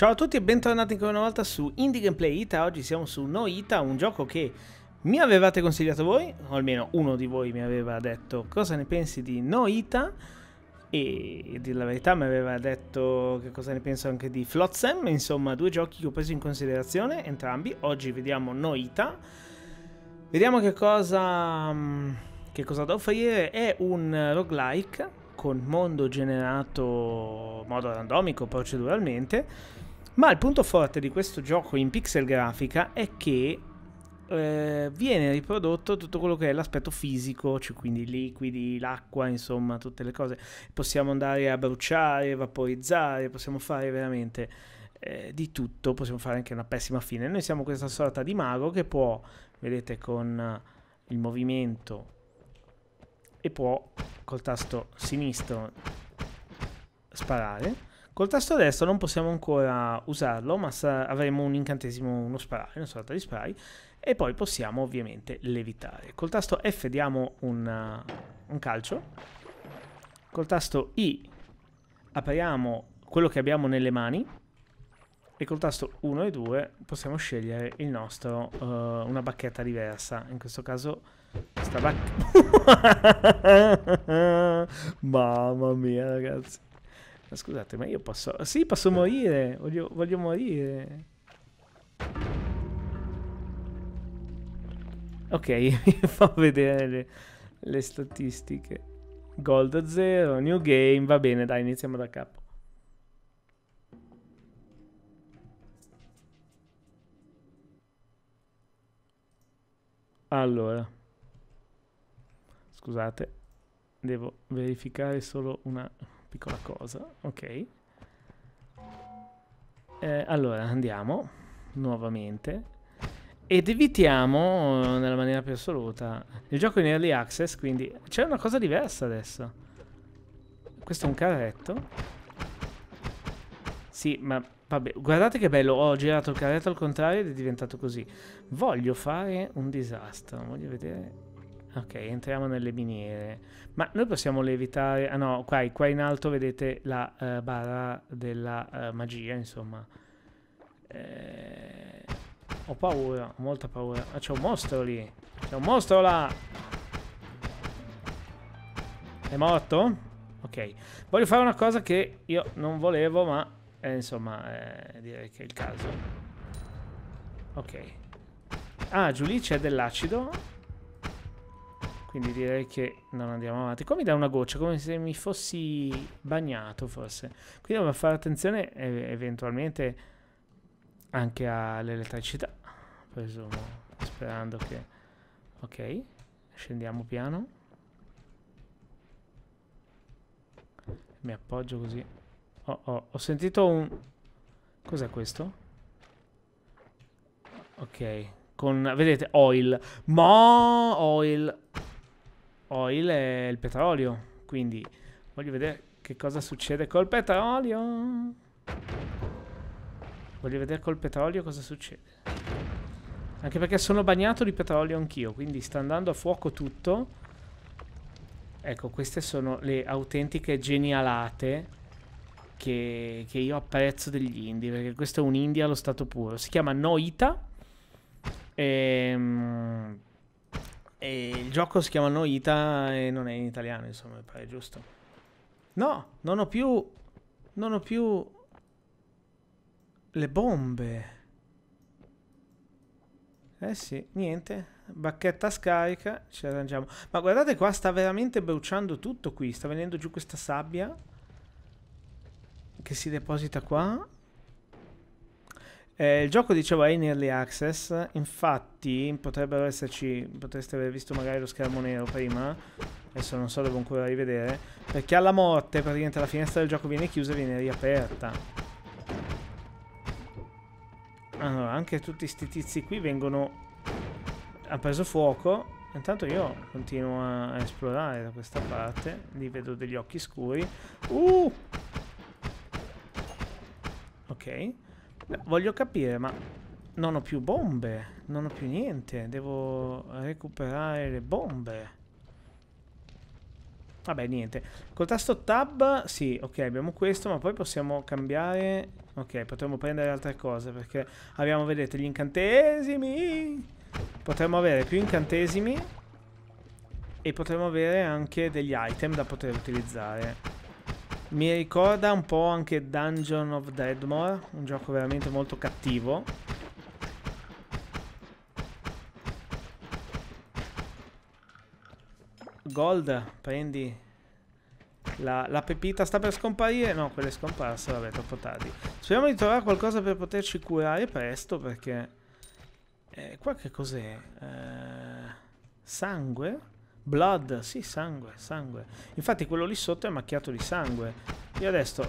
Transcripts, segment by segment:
Ciao a tutti e bentornati ancora una volta su Indie Gameplay Ita. Oggi siamo su Noita, un gioco che mi avevate consigliato voi, o almeno uno di voi mi aveva detto cosa ne pensi di Noita. E a la verità mi aveva detto che cosa ne penso anche di Flotsam. Insomma, due giochi che ho preso in considerazione entrambi. Oggi vediamo Noita. Vediamo che cosa, mm, che cosa da offrire. È un roguelike con mondo generato in modo randomico proceduralmente ma il punto forte di questo gioco in pixel grafica è che eh, viene riprodotto tutto quello che è l'aspetto fisico, cioè quindi i liquidi, l'acqua, insomma, tutte le cose. Possiamo andare a bruciare, vaporizzare, possiamo fare veramente eh, di tutto, possiamo fare anche una pessima fine. Noi siamo questa sorta di mago che può, vedete, con eh, il movimento e può col tasto sinistro sparare Col tasto destro non possiamo ancora usarlo, ma avremo un incantesimo, uno spray, una sorta di spray, e poi possiamo ovviamente levitare. Col tasto F diamo un, uh, un calcio, col tasto I apriamo quello che abbiamo nelle mani, e col tasto 1 e 2 possiamo scegliere il nostro uh, una bacchetta diversa in questo caso sta bacchetta mamma mia ragazzi ma scusate, ma io posso... Sì, posso morire. Voglio, voglio morire. Ok, mi fa vedere le, le statistiche. Gold 0, new game, va bene, dai, iniziamo da capo. Allora, scusate, devo verificare solo una piccola cosa, ok. Eh, allora, andiamo nuovamente. Ed evitiamo eh, nella maniera più assoluta il gioco in early access, quindi c'è una cosa diversa adesso. Questo è un carretto. Sì, ma vabbè, guardate che bello, ho girato il carretto al contrario ed è diventato così. Voglio fare un disastro, voglio vedere Ok, entriamo nelle miniere. Ma noi possiamo levitare... Ah no, qua, qua in alto vedete la uh, eh, barra della uh, magia, insomma. Eh, ho paura, ho molta paura. Ah, c'è un mostro lì. C'è un mostro là! È morto? Ok. Voglio fare una cosa che io non volevo, ma... Eh, insomma, eh, direi che è il caso. Ok. Ah, giù lì c'è dell'acido. Quindi direi che non andiamo avanti. Qua mi dà una goccia, come se mi fossi bagnato forse. Quindi dobbiamo fare attenzione eventualmente anche all'elettricità, presumo. Sperando che... Ok, scendiamo piano. Mi appoggio così. Oh, oh, ho sentito un... Cos'è questo? Ok, con, vedete, oil. Ma oil oil è il petrolio. Quindi voglio vedere che cosa succede col petrolio. Voglio vedere col petrolio cosa succede. Anche perché sono bagnato di petrolio anch'io, quindi sta andando a fuoco tutto. Ecco, queste sono le autentiche genialate che, che io apprezzo degli indie, perché questo è un indie allo stato puro. Si chiama Noita. Ehm e il gioco si chiama Noita e non è in italiano, insomma, mi pare giusto. No, non ho più... Non ho più... Le bombe. Eh sì, niente. Bacchetta scarica, ci arrangiamo. Ma guardate qua, sta veramente bruciando tutto qui. Sta venendo giù questa sabbia. Che si deposita qua. Eh, il gioco, dicevo, è in early access, infatti potrebbero esserci, potreste aver visto magari lo schermo nero prima, adesso non so, devo ancora rivedere, perché alla morte praticamente la finestra del gioco viene chiusa e viene riaperta. Allora, anche tutti questi tizi qui vengono... ha preso fuoco Intanto io continuo a esplorare da questa parte. Lì vedo degli occhi scuri. Uh! Ok. Voglio capire, ma non ho più bombe. Non ho più niente. Devo recuperare le bombe. Vabbè, niente. Col tasto tab, sì, ok, abbiamo questo, ma poi possiamo cambiare... Ok, potremmo prendere altre cose, perché abbiamo, vedete, gli incantesimi. Potremmo avere più incantesimi. E potremmo avere anche degli item da poter utilizzare. Mi ricorda un po' anche Dungeon of Deadmore, un gioco veramente molto cattivo. Gold, prendi la, la, pepita sta per scomparire? No, quella è scomparsa, vabbè, troppo tardi. Speriamo di trovare qualcosa per poterci curare presto, perché... Eh, qua che cos'è? Eh, sangue? Blood, sì, sangue, sangue. Infatti quello lì sotto è macchiato di sangue. Io adesso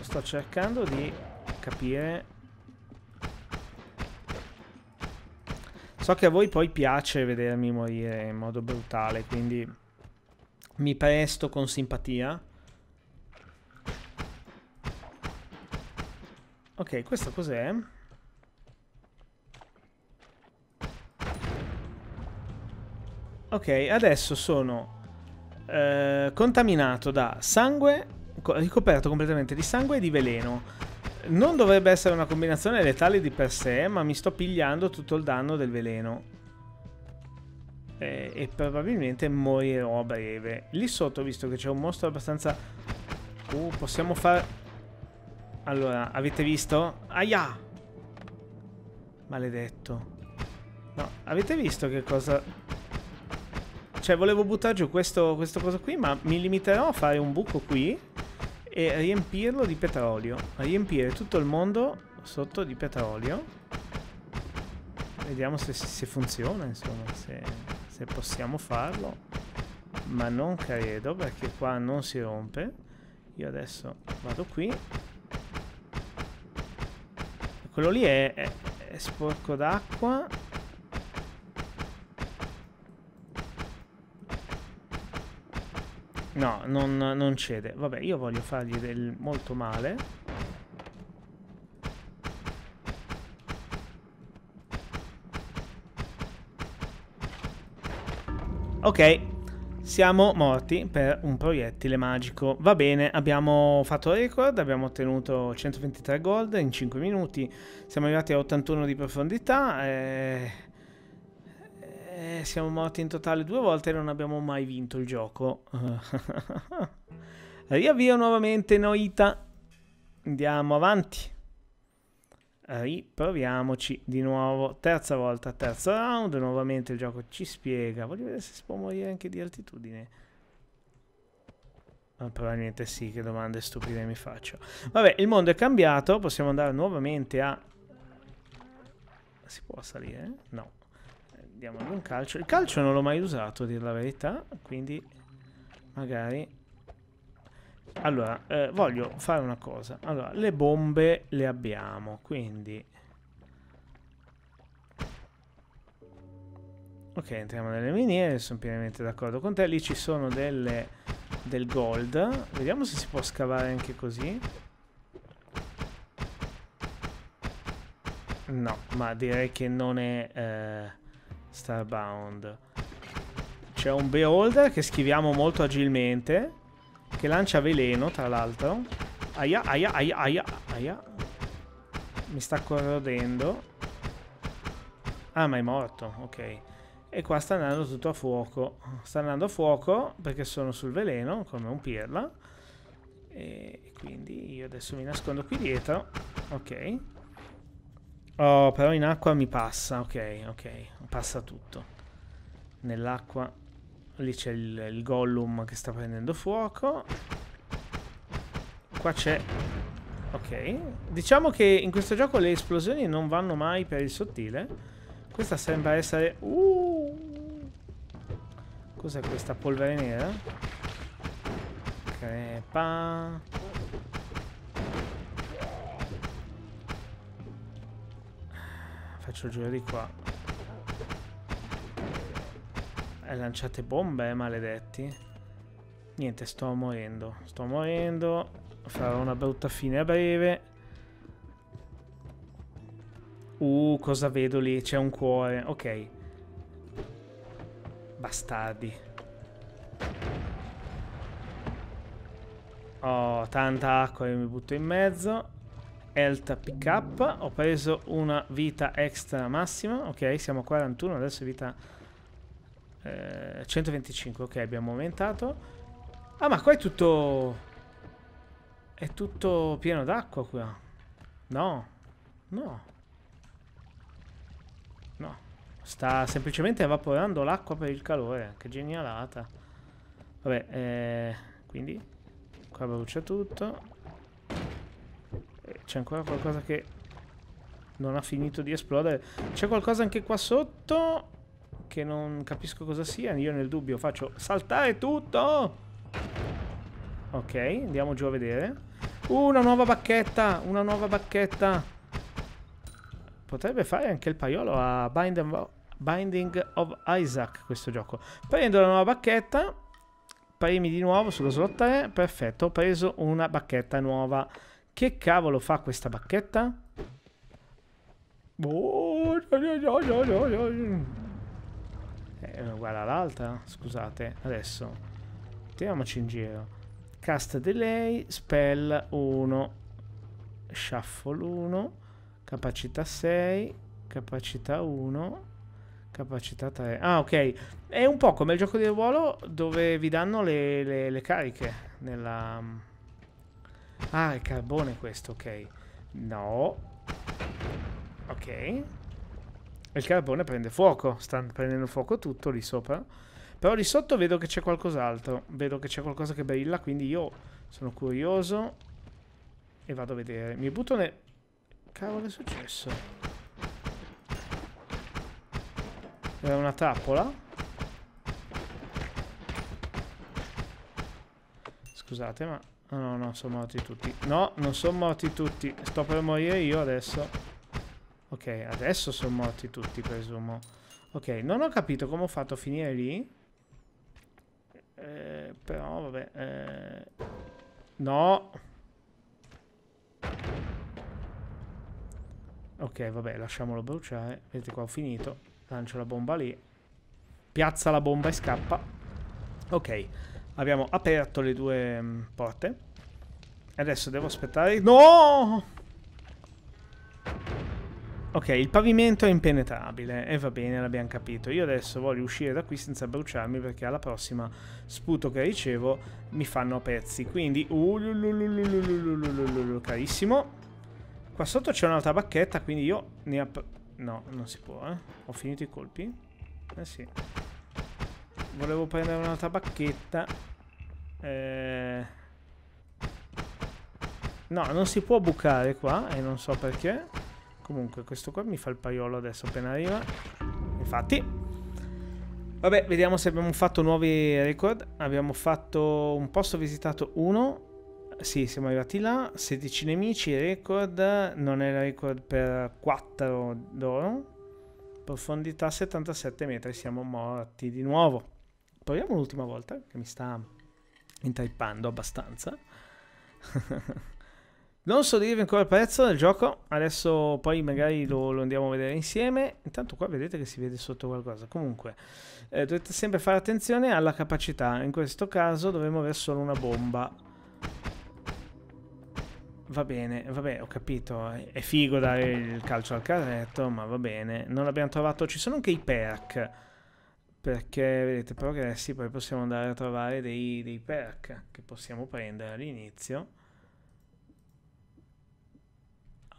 sto cercando di capire... So che a voi poi piace vedermi morire in modo brutale, quindi mi presto con simpatia. Ok, questo cos'è? Ok, adesso sono eh, contaminato da sangue, ricoperto completamente di sangue e di veleno. Non dovrebbe essere una combinazione letale di per sé, ma mi sto pigliando tutto il danno del veleno. Eh, e probabilmente morirò a breve. Lì sotto, visto che c'è un mostro abbastanza... Uh, possiamo fare... Allora, avete visto? Aia! Maledetto. No, avete visto che cosa cioè, volevo buttare giù questo, questo coso qui, ma mi limiterò a fare un buco qui e riempirlo di petrolio. Riempire tutto il mondo sotto di petrolio. Vediamo se, se funziona, insomma, se, se possiamo farlo. Ma non credo, perché qua non si rompe. Io adesso vado qui. Quello lì è, è, è sporco d'acqua. No, non, non cede. Vabbè, io voglio fargli del molto male. Ok, siamo morti per un proiettile magico. Va bene, abbiamo fatto record, abbiamo ottenuto 123 gold in 5 minuti, siamo arrivati a 81 di profondità. Eh siamo morti in totale due volte e non abbiamo mai vinto il gioco. Riavvio nuovamente Noita. Andiamo avanti. Riproviamoci di nuovo. Terza volta, terzo round. Nuovamente il gioco ci spiega. Voglio vedere se si può morire anche di altitudine. Ma probabilmente sì, che domande stupide mi faccio. Vabbè, il mondo è cambiato. Possiamo andare nuovamente a... Si può salire? No diamo un calcio. Il calcio non l'ho mai usato, a dire la verità, quindi magari... Allora, eh, voglio fare una cosa. Allora, le bombe le abbiamo, quindi... Ok, entriamo nelle miniere, sono pienamente d'accordo con te. Lì ci sono delle, del gold. Vediamo se si può scavare anche così. No, ma direi che non è... Eh... Starbound. C'è un Beholder che schiviamo molto agilmente. Che lancia veleno, tra l'altro. Aia, aia, aia, aia, aia. Mi sta corrodendo. Ah, ma è morto, ok. E qua sta andando tutto a fuoco. Sta andando a fuoco perché sono sul veleno, come un pirla. E quindi io adesso mi nascondo qui dietro. Ok. Oh, però in acqua mi passa. Ok, ok. Passa tutto. Nell'acqua. Lì c'è il, il gollum che sta prendendo fuoco. Qua c'è... Ok. Diciamo che in questo gioco le esplosioni non vanno mai per il sottile. Questa sembra essere... Uh! Cos'è questa polvere nera? Crepa... faccio girare di qua. E lanciate bombe, eh, maledetti. Niente, sto morendo. Sto morendo. Farò una brutta fine a breve. Uh, cosa vedo lì? C'è un cuore. Ok. Bastardi. Oh, tanta acqua, e mi butto in mezzo health pick up ho preso una vita extra massima ok siamo a 41 adesso vita eh, 125 ok abbiamo aumentato ah ma qua è tutto è tutto pieno d'acqua qua no no no sta semplicemente evaporando l'acqua per il calore che genialata vabbè eh, quindi qua brucia tutto c'è ancora qualcosa che non ha finito di esplodere. C'è qualcosa anche qua sotto che non capisco cosa sia. Io nel dubbio faccio saltare tutto. Ok, andiamo giù a vedere. Uh, una nuova bacchetta, una nuova bacchetta. Potrebbe fare anche il paiolo a Binding of Isaac questo gioco. Prendo la nuova bacchetta premi di nuovo sulla slot 3, perfetto, ho preso una bacchetta nuova. Che cavolo fa questa bacchetta? Oh, no, no, no, eh, È uguale all'altra, scusate. Adesso, tiriamoci in giro. Cast delay, spell 1, shuffle 1, capacità 6, capacità 1, capacità 3. Ah, ok. È un po' come il gioco di ruolo dove vi danno le, le, le cariche nella Ah, è carbone questo, ok. No. Ok. Il carbone prende fuoco. Sta prendendo fuoco tutto lì sopra. Però lì sotto vedo che c'è qualcos'altro. Vedo che c'è qualcosa che brilla, quindi io sono curioso. E vado a vedere. Mi butto nel... Cavolo è successo? Era una trappola? Scusate, ma... No, no, no, sono morti tutti. No, non sono morti tutti. Sto per morire io adesso. Ok, adesso sono morti tutti, presumo. Ok, non ho capito come ho fatto a finire lì. Eh, però, vabbè. Eh... No. Ok, vabbè, lasciamolo bruciare. Vedete qua, ho finito. Lancio la bomba lì. Piazza la bomba e scappa. Ok. Abbiamo aperto le due porte. E Adesso devo aspettare... No! Ok, il pavimento è impenetrabile. E va bene, l'abbiamo capito. Io adesso voglio uscire da qui senza bruciarmi perché alla prossima sputo che ricevo mi fanno a pezzi. Quindi... Carissimo. Qua sotto c'è un'altra bacchetta, quindi io ne... No, non si può, eh. Ho finito i colpi. Eh sì. Volevo prendere un'altra bacchetta Eh... No, non si può bucare qua e non so perché. Comunque, questo qua mi fa il paiolo adesso appena arriva. Infatti. Vabbè, vediamo se abbiamo fatto nuovi record. Abbiamo fatto un posto visitato 1. Sì, siamo arrivati là. 16 nemici, record. Non è il record per 4 d'oro. Profondità 77 metri, siamo morti di nuovo proviamo l'ultima volta, che mi sta intrippando abbastanza. non so dirvi ancora il prezzo del gioco, adesso poi magari lo, lo, andiamo a vedere insieme. Intanto qua vedete che si vede sotto qualcosa. Comunque, eh, dovete sempre fare attenzione alla capacità. In questo caso dovremmo avere solo una bomba. Va bene, vabbè, ho capito. È figo dare il calcio al carretto, ma va bene. Non l'abbiamo trovato. Ci sono anche i perk perché vedete progressi poi possiamo andare a trovare dei, dei perk che possiamo prendere all'inizio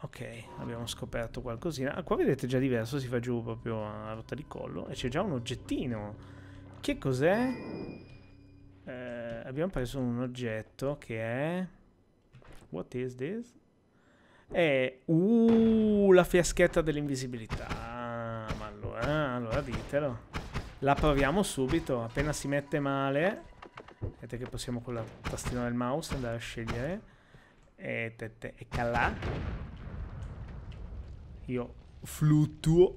ok abbiamo scoperto qualcosina ah, qua vedete già diverso si fa giù proprio a rotta di collo e c'è già un oggettino che cos'è? Eh, abbiamo preso un oggetto che è what is this? è uh, la fiaschetta dell'invisibilità ma allora, allora ditelo la proviamo subito. Appena si mette male... Vedete che possiamo con la tastina del mouse andare a scegliere. E, tette, e calà. Io fluttuo.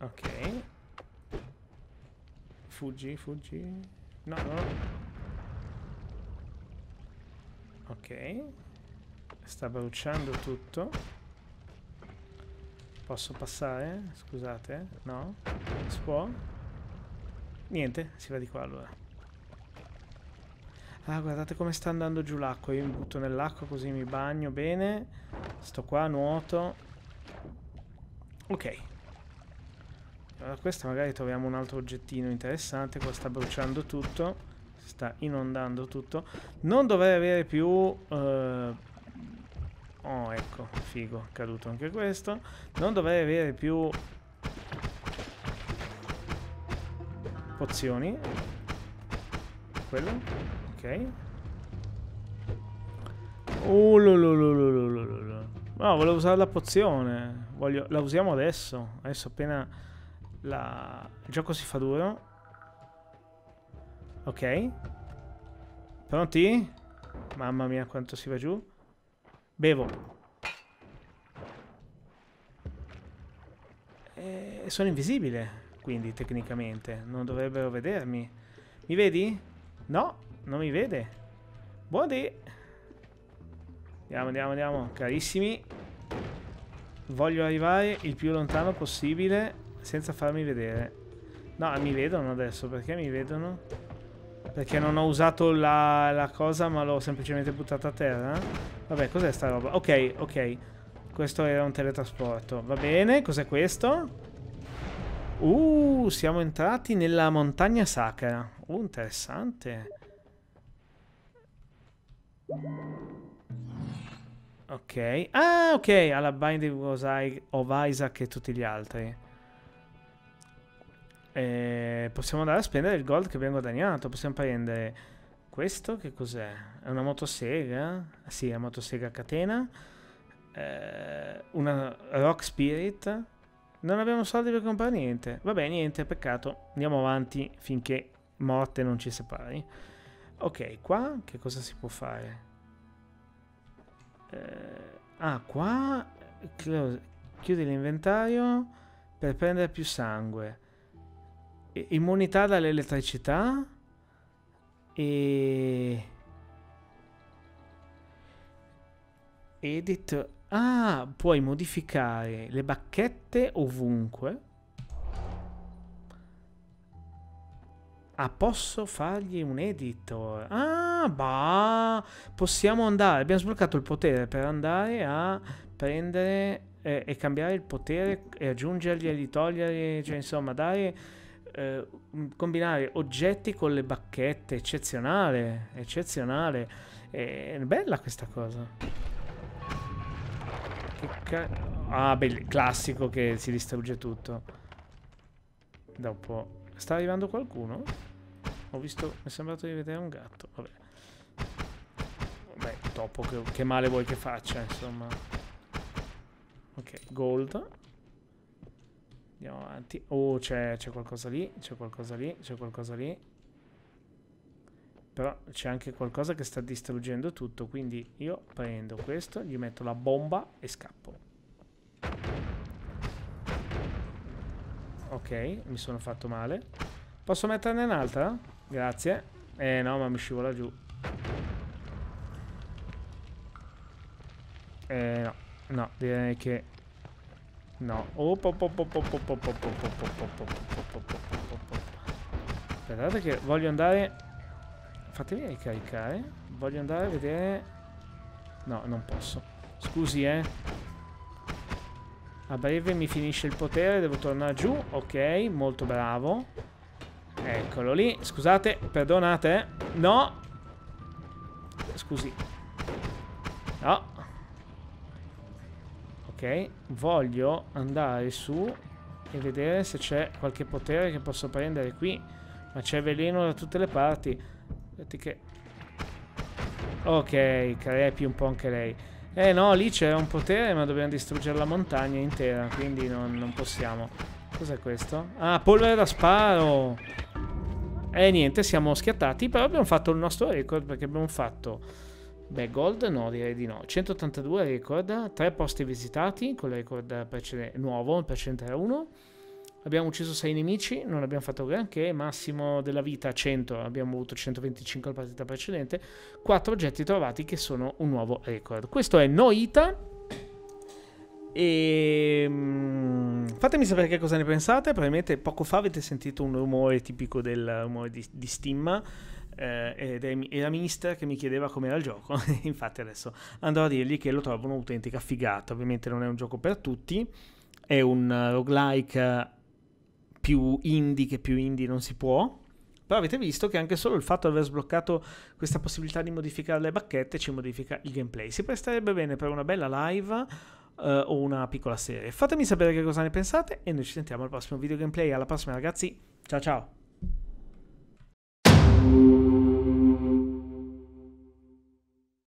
Ok. Fuggi, fuggi. No, no. Ok. Sta bruciando tutto. Posso passare? Scusate. No? Si può? Niente, si va di qua allora. Ah, guardate come sta andando giù l'acqua. Io mi butto nell'acqua così mi bagno bene. Sto qua, nuoto. Ok. Allora, questa magari troviamo un altro oggettino interessante. Qua sta bruciando tutto. Sta inondando tutto. Non dovrei avere più... Eh, Oh, ecco, figo, caduto anche questo. Non dovrei avere più pozioni. Quello? Ok. Oh, lo, No, volevo usare la pozione. Voglio... La usiamo adesso. Adesso appena la... il gioco si fa duro. Ok. Pronti? Mamma mia, quanto si va giù. Bevo. E eh, sono invisibile, quindi tecnicamente. Non dovrebbero vedermi. Mi vedi? No, non mi vede. Buongiorno. Andiamo, andiamo, andiamo. Carissimi. Voglio arrivare il più lontano possibile senza farmi vedere. No, mi vedono adesso. Perché mi vedono? Perché non ho usato la, la cosa ma l'ho semplicemente buttata a terra. Vabbè, cos'è sta roba? Ok, ok. Questo era un teletrasporto. Va bene, cos'è questo? Uh, siamo entrati nella montagna sacra. Uh, interessante. Ok. Ah, ok, alla Binding of Isaac e tutti gli altri. E eh, possiamo andare a spendere il gold che abbiamo guadagnato. Possiamo prendere questo che cos'è? È una motosega? Sì, è una motosega a catena. Eh, una Rock Spirit. Non abbiamo soldi per comprare niente. Vabbè, niente, peccato. Andiamo avanti finché morte non ci separi. Ok, qua che cosa si può fare? Eh, ah, qua chiudi l'inventario per prendere più sangue. immunità dall'elettricità? E... Edit... Ah, puoi modificare le bacchette ovunque. Ah, posso fargli un editor. Ah, bah! Possiamo andare. Abbiamo sbloccato il potere per andare a prendere eh, e, cambiare il potere e aggiungergli e togliergli Cioè, insomma, dare eh, combinare oggetti con le bacchette, eccezionale, eccezionale. È bella questa cosa. Che ca ah, beh, classico che si distrugge tutto. Dopo, sta arrivando qualcuno? Ho visto, mi è sembrato di vedere un gatto, vabbè. Vabbè, dopo che, che male vuoi che faccia, insomma. Ok, gold. Andiamo avanti. Oh, c'è qualcosa lì, c'è qualcosa lì, c'è qualcosa lì. Però c'è anche qualcosa che sta distruggendo tutto, quindi io prendo questo, gli metto la bomba e scappo. Ok, mi sono fatto male. Posso metterne un'altra? Grazie. Eh no, ma mi scivola giù. Eh no, no, direi che No. Aspettate che voglio andare... Fatemi ricaricare. Voglio andare a vedere... No, non posso. Scusi, eh. A breve mi finisce il potere, devo tornare giù. Ok, molto bravo. Eccolo lì. Scusate, perdonate. No. Scusi. No. Ok, voglio andare su e vedere se c'è qualche potere che posso prendere qui. Ma c'è veleno da tutte le parti. Aspetti che... Ok, crepi un po' anche lei. Eh no, lì c'era un potere ma dobbiamo distruggere la montagna intera, quindi non, non possiamo. Cos'è questo? Ah, polvere da sparo! E eh, niente, siamo schiattati, però abbiamo fatto il nostro record perché abbiamo fatto Beh, Gold no, direi di no. 182 record, 3 posti visitati con il record precedente, nuovo, il precedente era 1. Abbiamo ucciso 6 nemici, non abbiamo fatto granché, massimo della vita 100, abbiamo avuto 125 la partita precedente, 4 oggetti trovati che sono un nuovo record. Questo è Noita. E ehm, fatemi sapere che cosa ne pensate. Probabilmente poco fa avete sentito un rumore tipico del rumore di, di stimma. Eh, ed era mister che mi chiedeva com'era il gioco, infatti adesso andrò a dirgli che lo trovo un'autentica figata, ovviamente non è un gioco per tutti, è un eh, roguelike eh, più indie che più indie non si può, però avete visto che anche solo il fatto di aver sbloccato questa possibilità di modificare le bacchette ci modifica il gameplay. Si presterebbe bene per una bella live uh, o una piccola serie. Fatemi sapere che cosa ne pensate e noi ci sentiamo al prossimo video gameplay. Alla prossima ragazzi, ciao ciao!